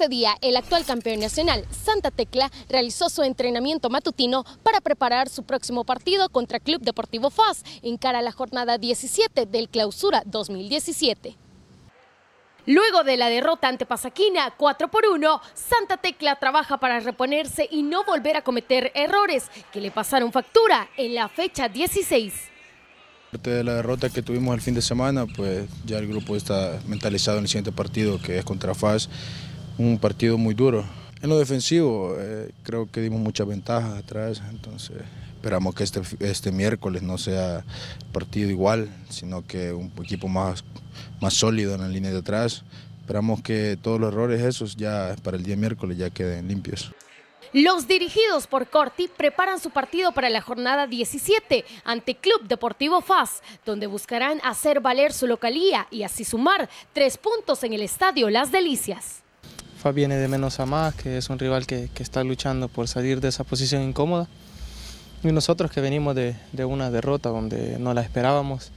Este día, el actual campeón nacional, Santa Tecla, realizó su entrenamiento matutino para preparar su próximo partido contra Club Deportivo FAS en cara a la jornada 17 del Clausura 2017. Luego de la derrota ante Pasaquina 4 por 1, Santa Tecla trabaja para reponerse y no volver a cometer errores que le pasaron factura en la fecha 16. de la derrota que tuvimos el fin de semana, pues ya el grupo está mentalizado en el siguiente partido que es contra FAS un partido muy duro. En lo defensivo eh, creo que dimos muchas ventajas atrás, entonces esperamos que este, este miércoles no sea partido igual, sino que un equipo más, más sólido en la línea de atrás. Esperamos que todos los errores esos ya para el día miércoles ya queden limpios. Los dirigidos por Corti preparan su partido para la jornada 17 ante Club Deportivo FAS, donde buscarán hacer valer su localía y así sumar tres puntos en el estadio Las Delicias. Fab viene de menos a más, que es un rival que, está luchando por salir de esa posición incómoda. Y nosotros que venimos de, una derrota donde no la esperábamos.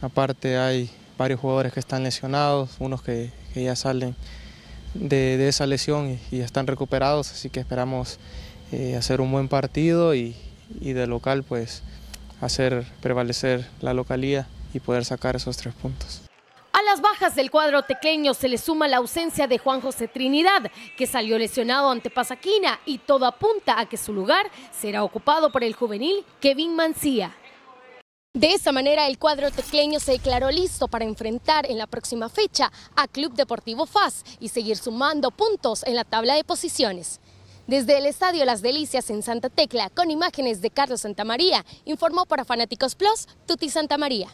Aparte hay varios jugadores que están lesionados, unos que, ya salen de, esa lesión y, están recuperados, así que esperamos eh, hacer un buen partido y, y, de local pues hacer prevalecer la localía y poder sacar esos tres puntos las bajas del cuadro tequeño se le suma la ausencia de Juan José Trinidad, que salió lesionado ante Pasaquina y todo apunta a que su lugar será ocupado por el juvenil Kevin Mancía. De esta manera, el cuadro tecleño se declaró listo para enfrentar en la próxima fecha a Club Deportivo FAS y seguir sumando puntos en la tabla de posiciones. Desde el Estadio Las Delicias en Santa Tecla, con imágenes de Carlos Santamaría, informó para Fanáticos Plus, Tuti Santamaría.